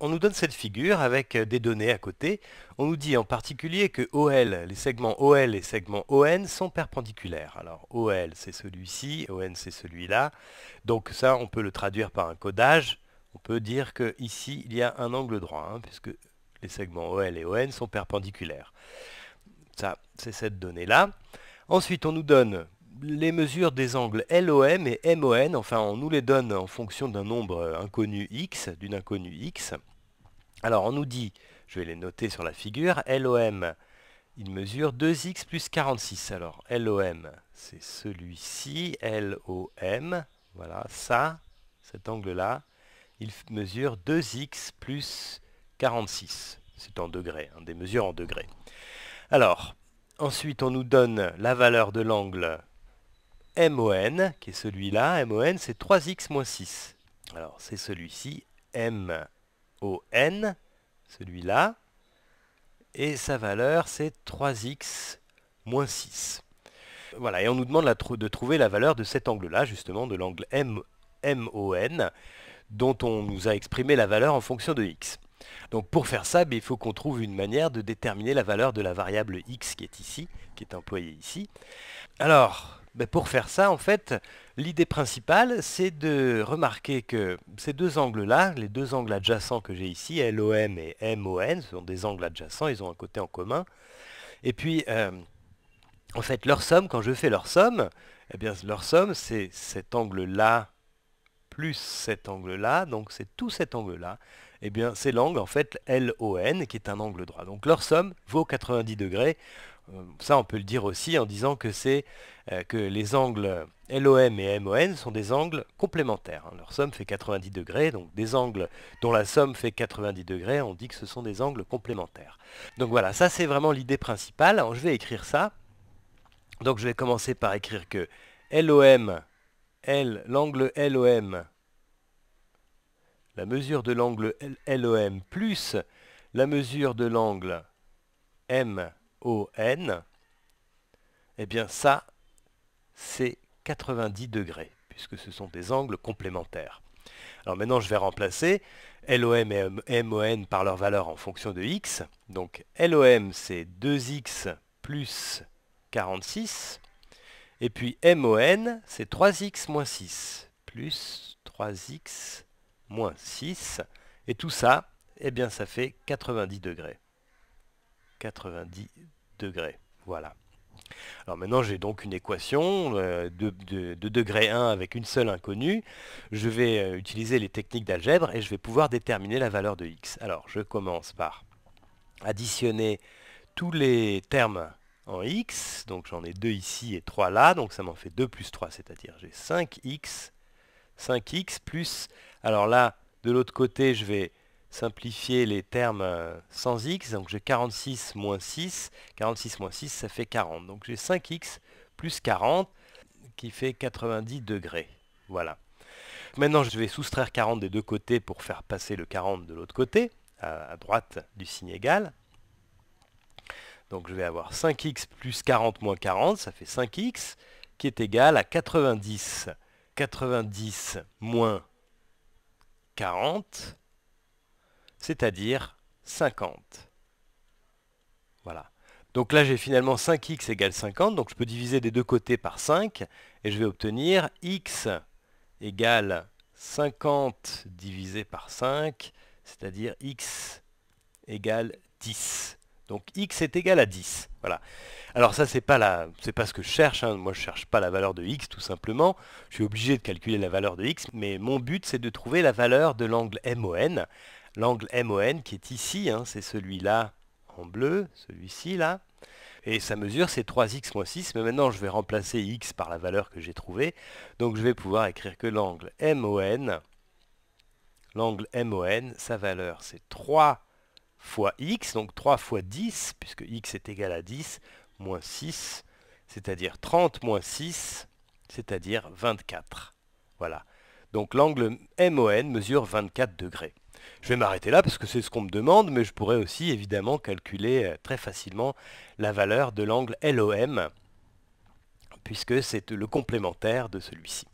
on nous donne cette figure avec euh, des données à côté. On nous dit en particulier que OL, les segments OL et segments ON sont perpendiculaires. Alors OL c'est celui-ci, ON c'est celui-là. Donc ça on peut le traduire par un codage. On peut dire qu'ici il y a un angle droit, hein, puisque les segments OL et ON sont perpendiculaires. Ça, c'est cette donnée-là. Ensuite, on nous donne les mesures des angles LOM et MON, enfin on nous les donne en fonction d'un nombre euh, inconnu x, d'une inconnue x. Alors on nous dit, je vais les noter sur la figure, LOM, il mesure 2x plus 46. Alors LOM, c'est celui-ci, LOM, voilà ça, cet angle-là, il mesure 2x plus 46. C'est en degrés, hein, des mesures en degrés. Alors, ensuite on nous donne la valeur de l'angle MON, qui est celui-là. MON, c'est 3x-6. Alors, c'est celui-ci, MON, celui-là. Et sa valeur, c'est 3x moins 6. Voilà, et on nous demande de trouver la valeur de cet angle-là, justement, de l'angle MON, dont on nous a exprimé la valeur en fonction de x. Donc pour faire ça, ben, il faut qu'on trouve une manière de déterminer la valeur de la variable x qui est ici, qui est employée ici. Alors, ben, pour faire ça, en fait, l'idée principale, c'est de remarquer que ces deux angles-là, les deux angles adjacents que j'ai ici, LOM et MON, ce sont des angles adjacents, ils ont un côté en commun. Et puis, euh, en fait, leur somme, quand je fais leur somme, eh bien, leur somme, c'est cet angle-là plus cet angle-là, donc c'est tout cet angle-là, eh bien c'est l'angle en fait LON qui est un angle droit. Donc leur somme vaut 90 degrés ça, on peut le dire aussi en disant que c'est euh, que les angles LOM et MON sont des angles complémentaires. Hein. Leur somme fait 90 degrés, donc des angles dont la somme fait 90 degrés, on dit que ce sont des angles complémentaires. Donc voilà, ça c'est vraiment l'idée principale. je vais écrire ça. Donc je vais commencer par écrire que LOM, L, l'angle LOM, la mesure de l'angle LOM plus la mesure de l'angle M o eh bien ça, c'est 90 degrés, puisque ce sont des angles complémentaires. Alors maintenant, je vais remplacer LOM et MON par leur valeur en fonction de x. Donc LOM, c'est 2x plus 46. Et puis MON, c'est 3x moins 6, plus 3x moins 6. Et tout ça, eh bien, ça fait 90 degrés. 90 degrés. Voilà. Alors maintenant j'ai donc une équation euh, de, degré 1 avec une seule inconnue. Je vais euh, utiliser les techniques d'algèbre et je vais pouvoir déterminer la valeur de x. Alors je commence par additionner tous les termes en x. Donc j'en ai 2 ici et 3 là, donc ça m'en fait 2 plus 3, c'est-à-dire j'ai 5x, 5x plus... Alors là, de l'autre côté, je vais simplifier les termes euh, sans x, donc j'ai 46 moins 6, 46 moins 6 ça fait 40, donc j'ai 5x plus 40 qui fait 90 degrés, voilà. Maintenant je vais soustraire 40 des deux côtés pour faire passer le 40 de l'autre côté, à droite du signe égal, donc je vais avoir 5x plus 40 moins 40, ça fait 5x, qui est égal à 90. 90 moins 40, c'est-à-dire 50. Voilà. Donc là, j'ai finalement 5x égale 50, donc je peux diviser des deux côtés par 5, et je vais obtenir x égale 50 divisé par 5, c'est-à-dire x égale 10. Donc x est égal à 10. Voilà. Alors ça, c'est pas c'est pas ce que je cherche. Hein. Moi, je cherche pas la valeur de x, tout simplement. Je suis obligé de calculer la valeur de x, mais mon but, c'est de trouver la valeur de l'angle MON l'angle MON qui est ici, hein, c'est celui-là en bleu, celui-ci là. Et sa mesure c'est 3x moins 6, mais maintenant je vais remplacer x par la valeur que j'ai trouvée. Donc je vais pouvoir écrire que l'angle MON, l'angle MON, sa valeur c'est 3 fois x, donc 3 fois 10, puisque x est égal à 10, moins 6, c'est-à-dire 30 moins 6, c'est-à-dire 24. Voilà. Donc l'angle MON mesure 24 degrés. Je vais m'arrêter là parce que c'est ce qu'on me demande, mais je pourrais aussi évidemment calculer euh, très facilement la valeur de l'angle LOM, puisque c'est le complémentaire de celui-ci.